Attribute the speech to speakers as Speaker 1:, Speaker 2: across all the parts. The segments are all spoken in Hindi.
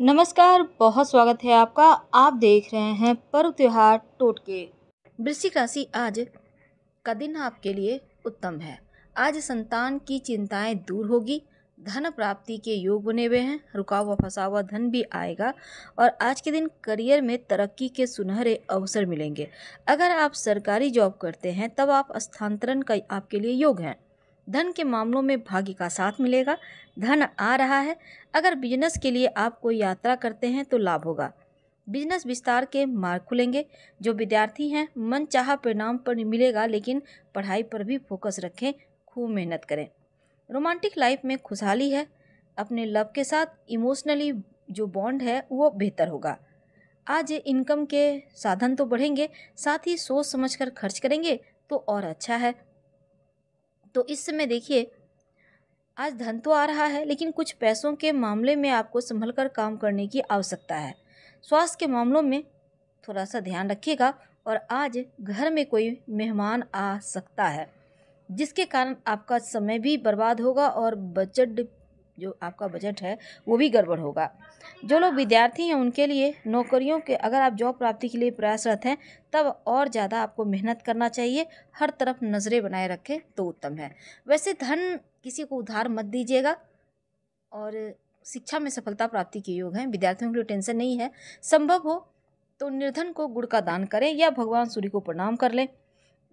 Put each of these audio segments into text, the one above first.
Speaker 1: नमस्कार बहुत स्वागत है आपका आप देख रहे हैं पर्व त्यौहार टोटके वृश्चिक राशि आज का दिन आपके लिए उत्तम है आज संतान की चिंताएं दूर होगी धन प्राप्ति के योग बने हुए हैं रुका हुआ फंसा हुआ धन भी आएगा और आज के दिन करियर में तरक्की के सुनहरे अवसर मिलेंगे अगर आप सरकारी जॉब करते हैं तब आप स्थानांतरण का आपके लिए योग हैं धन के मामलों में भाग्य का साथ मिलेगा धन आ रहा है अगर बिजनेस के लिए आप कोई यात्रा करते हैं तो लाभ होगा बिजनेस विस्तार के मार्ग खुलेंगे जो विद्यार्थी हैं मन चाह परिणाम पर मिलेगा लेकिन पढ़ाई पर भी फोकस रखें खूब मेहनत करें रोमांटिक लाइफ में खुशहाली है अपने लव के साथ इमोशनली जो बॉन्ड है वो बेहतर होगा आज इनकम के साधन तो बढ़ेंगे साथ ही सोच समझकर खर्च करेंगे तो और अच्छा है तो इस समय देखिए आज धन तो आ रहा है लेकिन कुछ पैसों के मामले में आपको संभल कर काम करने की आवश्यकता है स्वास्थ्य के मामलों में थोड़ा सा ध्यान रखिएगा और आज घर में कोई मेहमान आ सकता है जिसके कारण आपका समय भी बर्बाद होगा और बजट जो आपका बजट है वो भी गड़बड़ होगा जो लोग विद्यार्थी हैं उनके लिए नौकरियों के अगर आप जॉब प्राप्ति के लिए प्रयासरत हैं तब और ज़्यादा आपको मेहनत करना चाहिए हर तरफ नज़रें बनाए रखें तो उत्तम है वैसे धन किसी को उधार मत दीजिएगा और शिक्षा में सफलता प्राप्ति के योग हैं विद्यार्थियों के लिए टेंशन नहीं है संभव हो तो निर्धन को गुड़ का दान करें या भगवान सूर्य को प्रणाम कर लें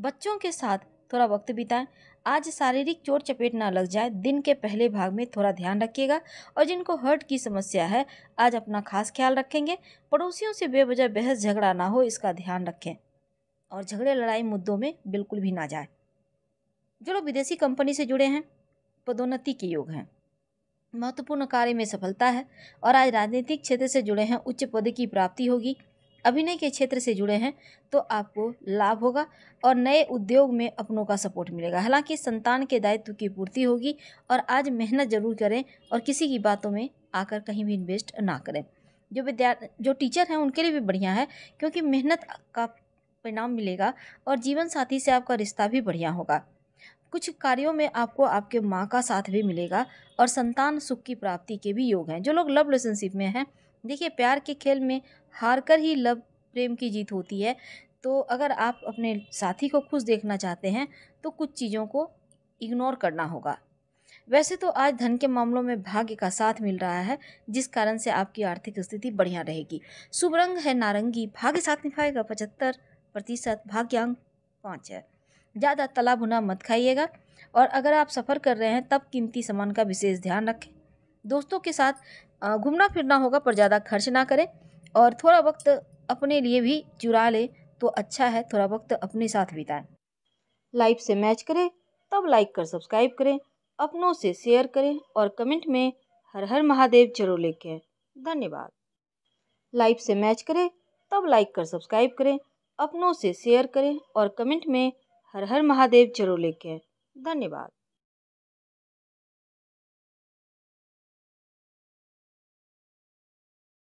Speaker 1: बच्चों के साथ थोड़ा वक्त बिताएं आज शारीरिक चोट चपेट ना लग जाए दिन के पहले भाग में थोड़ा ध्यान रखिएगा और जिनको हर्ट की समस्या है आज अपना खास ख्याल रखेंगे पड़ोसियों से बेवजह बहस झगड़ा ना हो इसका ध्यान रखें और झगड़े लड़ाई मुद्दों में बिल्कुल भी ना जाए जो लोग विदेशी कंपनी से जुड़े हैं पदोन्नति के योग हैं महत्वपूर्ण कार्य में सफलता है और आज राजनीतिक क्षेत्र से जुड़े हैं उच्च पद की प्राप्ति होगी अभिनय के क्षेत्र से जुड़े हैं तो आपको लाभ होगा और नए उद्योग में अपनों का सपोर्ट मिलेगा हालांकि संतान के दायित्व की पूर्ति होगी और आज मेहनत जरूर करें और किसी की बातों में आकर कहीं भी इन्वेस्ट ना करें जो विद्यार्थी जो टीचर हैं उनके लिए भी बढ़िया है क्योंकि मेहनत का परिणाम मिलेगा और जीवन साथी से आपका रिश्ता भी बढ़िया होगा कुछ कार्यों में आपको आपके माँ का साथ भी मिलेगा और संतान सुख की प्राप्ति के भी योग हैं जो लोग लव रिलेशनशिप में हैं देखिए प्यार के खेल में हार कर ही लव प्रेम की जीत होती है तो अगर आप अपने साथी को खुश देखना चाहते हैं तो कुछ चीज़ों को इग्नोर करना होगा वैसे तो आज धन के मामलों में भाग्य का साथ मिल रहा है जिस कारण से आपकी आर्थिक स्थिति बढ़िया रहेगी शुभ रंग है नारंगी भाग्य साथ निभाएगा पचहत्तर प्रतिशत भाग्यांक पाँच है ज़्यादा तला भुना मत खाइएगा और अगर आप सफ़र कर रहे हैं तब कीमती सामान का विशेष ध्यान रखें दोस्तों के साथ घूमना फिरना होगा पर ज़्यादा खर्च ना करें और थोड़ा वक्त अपने लिए भी चुरा लें तो अच्छा है थोड़ा वक्त अपने साथ बिताएं लाइफ से मैच करें तब लाइक कर सब्सक्राइब करें अपनों से शेयर करें और कमेंट में हर हर महादेव जरूर लिखें धन्यवाद लाइफ से मैच करें तब लाइक कर सब्सक्राइब करें अपनों से शेयर करें और कमेंट में हर हर महादेव जरूर लिखें धन्यवाद